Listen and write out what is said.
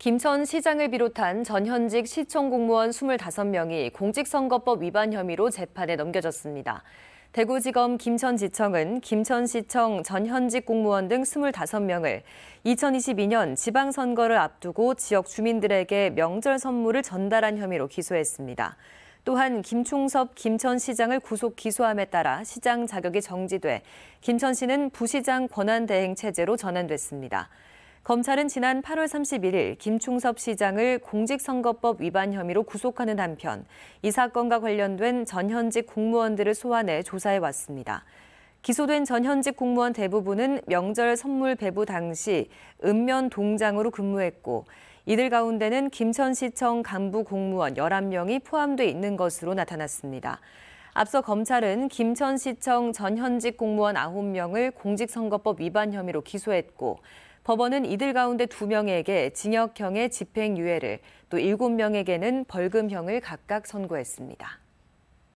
김천 시장을 비롯한 전현직 시청 공무원 25명이 공직선거법 위반 혐의로 재판에 넘겨졌습니다. 대구지검 김천지청은 김천시청 전현직 공무원 등 25명을 2022년 지방선거를 앞두고 지역 주민들에게 명절 선물을 전달한 혐의로 기소했습니다. 또한 김충섭 김천시장을 구속 기소함에 따라 시장 자격이 정지돼 김천시는 부시장 권한대행 체제로 전환됐습니다. 검찰은 지난 8월 31일 김충섭 시장을 공직선거법 위반 혐의로 구속하는 한편 이 사건과 관련된 전현직 공무원들을 소환해 조사해 왔습니다. 기소된 전현직 공무원 대부분은 명절 선물 배부 당시 읍면 동장으로 근무했고 이들 가운데는 김천시청 간부 공무원 11명이 포함돼 있는 것으로 나타났습니다. 앞서 검찰은 김천시청 전현직 공무원 9명을 공직선거법 위반 혐의로 기소했고 법원은 이들 가운데 2명에게 징역형의 집행유예를 또 7명에게는 벌금형을 각각 선고했습니다.